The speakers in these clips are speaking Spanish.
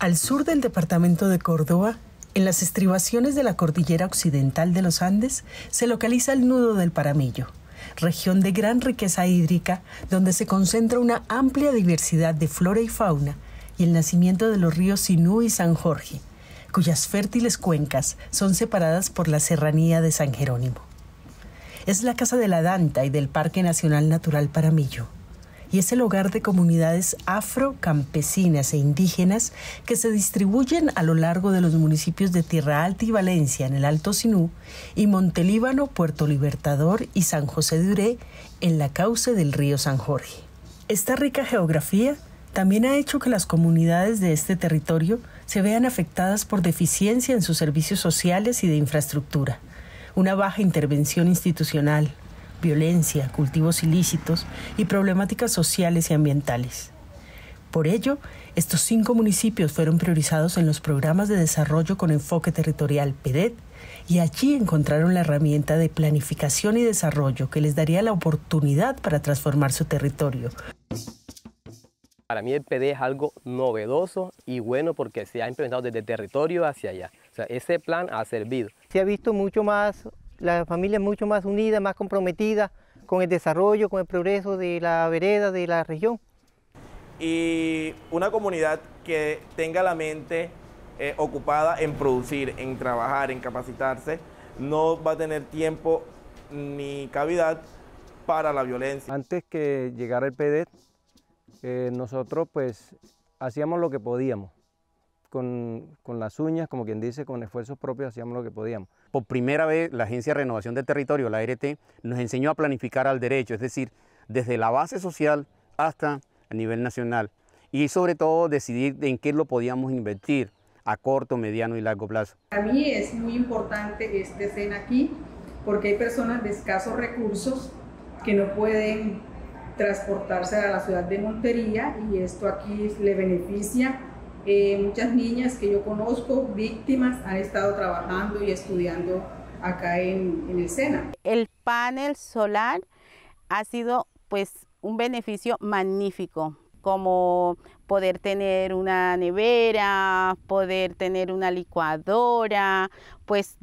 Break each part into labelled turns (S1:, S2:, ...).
S1: Al sur del departamento de Córdoba, en las estribaciones de la cordillera occidental de los Andes, se localiza el nudo del Paramillo, región de gran riqueza hídrica donde se concentra una amplia diversidad de flora y fauna y el nacimiento de los ríos Sinú y San Jorge, cuyas fértiles cuencas son separadas por la serranía de San Jerónimo. Es la casa de la Danta y del Parque Nacional Natural Paramillo y es el hogar de comunidades afrocampesinas e indígenas que se distribuyen a lo largo de los municipios de Tierra Alta y Valencia en el Alto Sinú y Montelíbano, Puerto Libertador y San José de Uré en la cauce del río San Jorge. Esta rica geografía también ha hecho que las comunidades de este territorio se vean afectadas por deficiencia en sus servicios sociales y de infraestructura, una baja intervención institucional, violencia, cultivos ilícitos y problemáticas sociales y ambientales. Por ello, estos cinco municipios fueron priorizados en los programas de desarrollo con enfoque territorial PEDET y allí encontraron la herramienta de planificación y desarrollo que les daría la oportunidad para transformar su territorio.
S2: Para mí el PD e es algo novedoso y bueno porque se ha implementado desde territorio hacia allá. O sea, ese plan ha servido.
S3: Se ha visto mucho más la familia es mucho más unida, más comprometida con el desarrollo, con el progreso de la vereda, de la región.
S4: Y una comunidad que tenga la mente eh, ocupada en producir, en trabajar, en capacitarse, no va a tener tiempo ni cavidad para la violencia. Antes que llegara el PEDET, eh, nosotros pues hacíamos lo que podíamos, con las uñas, como quien dice,
S2: con esfuerzos propios hacíamos lo que podíamos por primera vez la Agencia de Renovación del Territorio, la ART, nos enseñó a planificar al derecho, es decir, desde la base social hasta el nivel nacional. Y sobre todo decidir en qué lo podíamos invertir a corto, mediano y largo plazo.
S1: A mí es muy importante este escena aquí porque hay personas de escasos recursos que no pueden transportarse a la ciudad de Montería y esto aquí le beneficia eh, muchas niñas que yo conozco, víctimas, han estado trabajando y estudiando acá en, el SENA. El panel solar ha sido pues un beneficio magnífico como
S2: poder tener una nevera, poder tener una licuadora, pues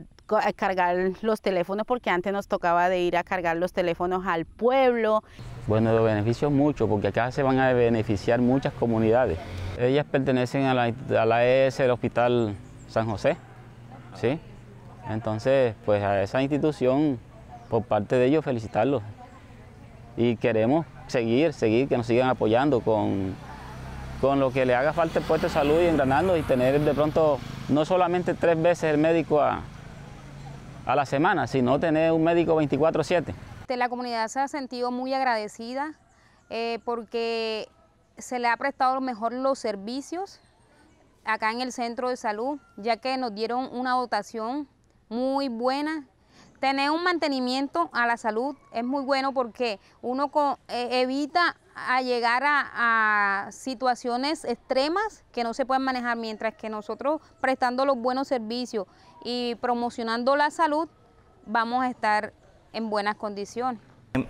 S2: eh, cargar los teléfonos porque antes nos tocaba de ir a cargar los
S1: teléfonos al pueblo.
S3: Bueno, los beneficios mucho porque acá se van a beneficiar muchas comunidades. Ellas pertenecen a la, a ES el Hospital San José, ¿sí? Entonces, pues a esa institución, por parte de ellos, felicitarlos. Y queremos seguir, seguir, que nos sigan apoyando con, con lo que le haga falta el puesto de salud y engranarnos y tener de pronto no solamente tres veces el médico a, a la semana, si no tener un médico 24/7.
S2: La comunidad se ha sentido muy agradecida eh, porque se le ha prestado mejor los servicios acá en el centro de salud, ya que nos dieron una dotación muy buena. Tener un mantenimiento a la salud es muy bueno porque uno eh, evita a llegar a, situaciones extremas que no se pueden manejar, mientras que nosotros prestando los buenos servicios y promocionando la salud, vamos a estar en buenas condiciones.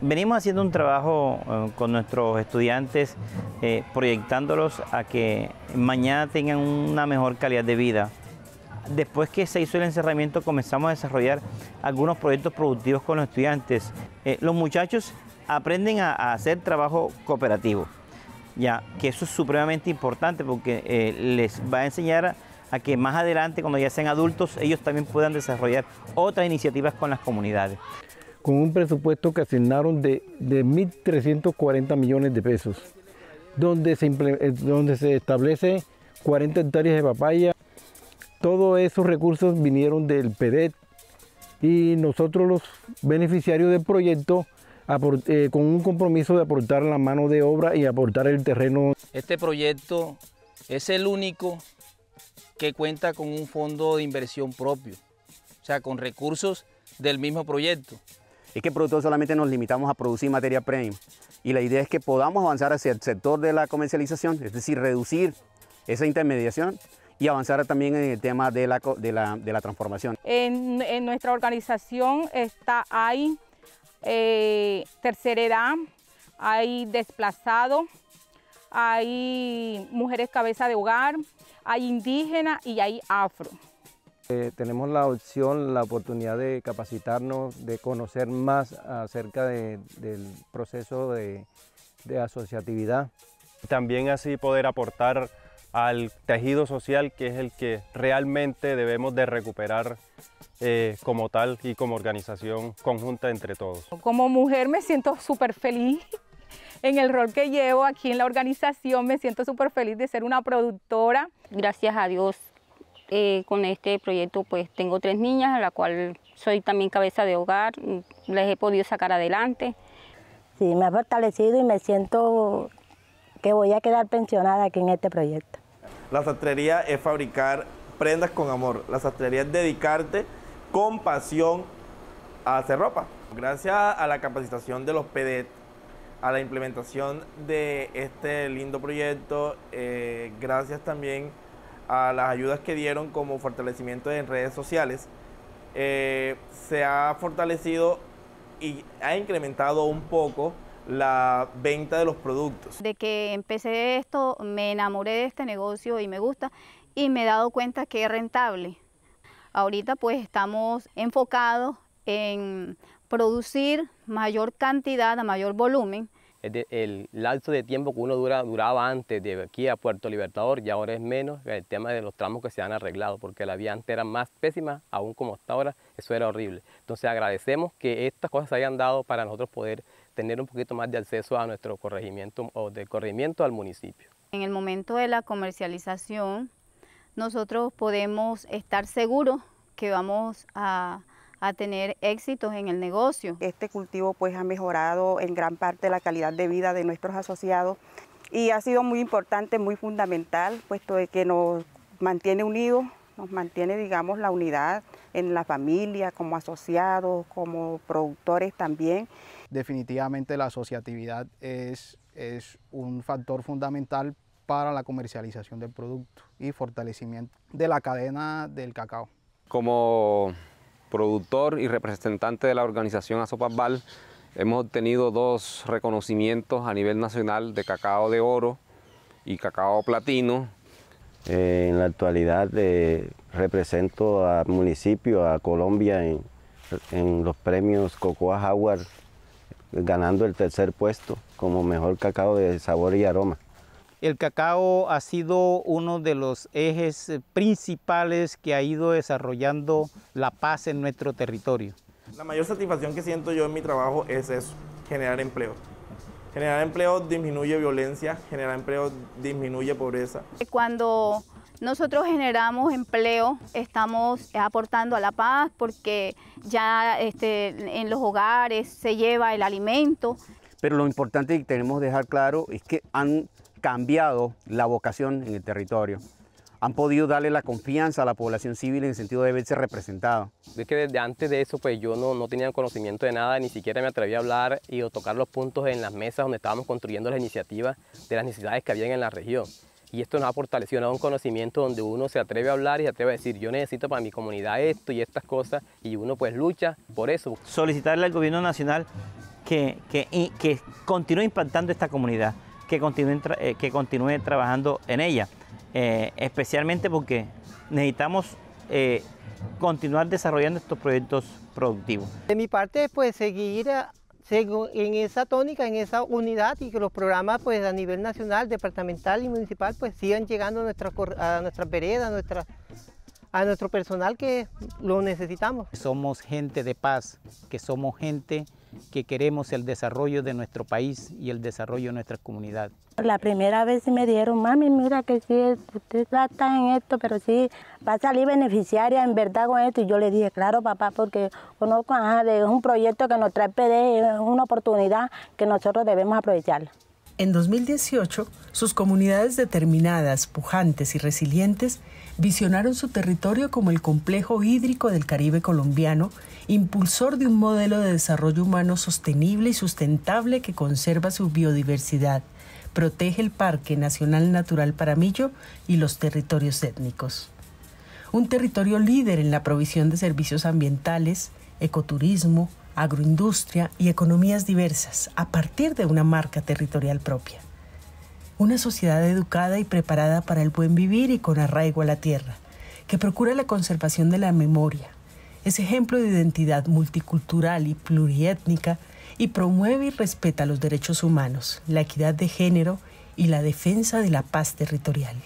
S3: Venimos haciendo un trabajo eh, con nuestros estudiantes, eh, proyectándolos a que mañana tengan una mejor calidad de vida. Después que se hizo el encerramiento comenzamos a desarrollar algunos proyectos productivos con los estudiantes. Eh, los muchachos aprenden a, hacer trabajo cooperativo, ya que eso es supremamente importante porque eh, les va a enseñar a, que más adelante, cuando ya sean adultos, ellos también puedan desarrollar otras iniciativas con las comunidades.
S4: Con un presupuesto que asignaron de, de 1.340 millones de pesos, donde se, eh, donde se establece 40 hectáreas de papaya. Todos esos recursos vinieron del PDET... y nosotros los beneficiarios del proyecto eh, con un compromiso de aportar la mano de obra y aportar el terreno. Este
S2: proyecto es el único que cuenta con un fondo de inversión propio, o sea, con recursos del mismo proyecto. Es que el productor solamente nos limitamos a producir materia premium y la idea es que podamos avanzar hacia el sector de la comercialización, es decir, reducir esa intermediación y avanzar también en el tema de la, de la, transformación. En, en nuestra organización está ahí eh, tercera edad, hay desplazados, hay mujeres cabeza de hogar, hay indígenas y hay afro.
S3: Eh, tenemos la opción, la oportunidad de capacitarnos, de conocer más acerca del proceso de, de asociatividad. También así poder aportar al tejido social que es el que realmente debemos de recuperar eh, como tal y como organización conjunta entre todos. Como
S2: mujer me siento súper feliz en el rol que llevo aquí en la organización, me siento súper feliz de ser una productora. Gracias a Dios, eh, con este proyecto pues tengo tres niñas, a la cual soy también cabeza de hogar, les he podido sacar adelante. Sí, me ha fortalecido y me siento que voy a quedar pensionada aquí en este proyecto.
S4: La sastrería es fabricar prendas con amor, la sastrería es dedicarte con pasión a hacer ropa. Gracias a la capacitación de los PDET, a la implementación de este lindo proyecto, eh, gracias también a las ayudas que dieron como fortalecimiento en redes sociales, eh, se ha fortalecido y ha incrementado un poco la venta de los productos.
S2: De que empecé esto, me enamoré de este negocio y me gusta y me he dado cuenta que es rentable. Ahorita pues estamos enfocados en producir mayor cantidad a mayor volumen. El, lazo de tiempo que uno duraba antes de aquí a Puerto Libertador y ahora es menos el tema de los tramos que se han arreglado, porque la vía antes era más pésima, aún como hasta ahora, eso era horrible. Entonces agradecemos que estas cosas se hayan dado para nosotros poder tener un poquito más de acceso a nuestro corregimiento o de corregimiento al municipio. En el momento de la comercialización, nosotros podemos estar seguros que vamos a, tener éxitos en el negocio. Este cultivo pues
S1: ha mejorado en gran parte la calidad de vida de nuestros asociados y ha sido muy importante, muy fundamental, puesto de que nos mantiene unidos, nos mantiene digamos la unidad en la familia, como asociados, como productores también.
S2: Definitivamente la asociatividad es, es un factor fundamental para la comercialización del producto y fortalecimiento de la cadena del cacao. Como productor y representante de la organización Azopasval, hemos obtenido dos reconocimientos a nivel nacional de cacao de oro y cacao platino.
S4: Eh, en la actualidad eh, represento al municipio, a Colombia, en los premios Cocoa Jaguar, ganando el tercer puesto como mejor cacao de sabor y aroma.
S3: El cacao ha sido uno de los ejes eh, principales que ha ido desarrollando la paz en nuestro territorio.
S4: La mayor satisfacción que siento yo en mi trabajo es eso, generar empleo. Generar empleo disminuye violencia, generar empleo disminuye pobreza.
S2: Cuando nosotros generamos empleo, estamos aportando a la paz porque ya este, en los hogares se lleva el alimento. Pero lo importante que tenemos que dejar claro es que han cambiado la vocación en el territorio. Han podido darle la confianza a la población civil en el sentido de verse representado. Es que desde antes de eso pues yo no, no tenía conocimiento de nada, ni siquiera me atreví a hablar y a tocar los puntos en las mesas donde estábamos construyendo las iniciativas de las necesidades que habían en la región. Y esto nos ha fortalecido, un conocimiento donde uno se atreve a hablar y se atreve a decir, yo necesito para mi comunidad esto y estas cosas, y uno pues lucha por eso.
S3: Solicitarle al gobierno nacional que, que, que continúe impactando esta comunidad que continúen, eh, que continúe trabajando en ella, eh, especialmente porque necesitamos eh, continuar desarrollando estos proyectos productivos. De mi parte, pues seguir en esa tónica, en esa unidad y que los programas pues a nivel nacional, departamental y municipal pues sigan llegando a nuestras a veredas, a nuestro personal que lo necesitamos. Somos gente de paz, que somos gente que queremos el desarrollo de nuestro país y el desarrollo de nuestra comunidad.
S2: La primera vez me dijeron, mami, mira que sí, usted está en esto, pero sí va a salir beneficiaria en verdad con esto. Y yo le dije, claro, papá, porque conozco, ajá, es un proyecto que nos trae PD, es una oportunidad que nosotros debemos aprovechar.
S1: En 2018, sus comunidades determinadas, pujantes y resilientes visionaron su territorio como el complejo hídrico del Caribe colombiano, impulsor de un modelo de desarrollo humano sostenible y sustentable que conserva su biodiversidad, protege el Parque Nacional Natural Paramillo y los territorios étnicos. Un territorio líder en la provisión de servicios ambientales, ecoturismo, agroindustria y economías diversas a partir de una marca territorial propia. Una sociedad educada y preparada para el buen vivir y con arraigo a la tierra, que procura la conservación de la memoria, es ejemplo de identidad multicultural y pluriétnica y promueve y respeta los derechos humanos, la equidad de género y la defensa de la paz territorial.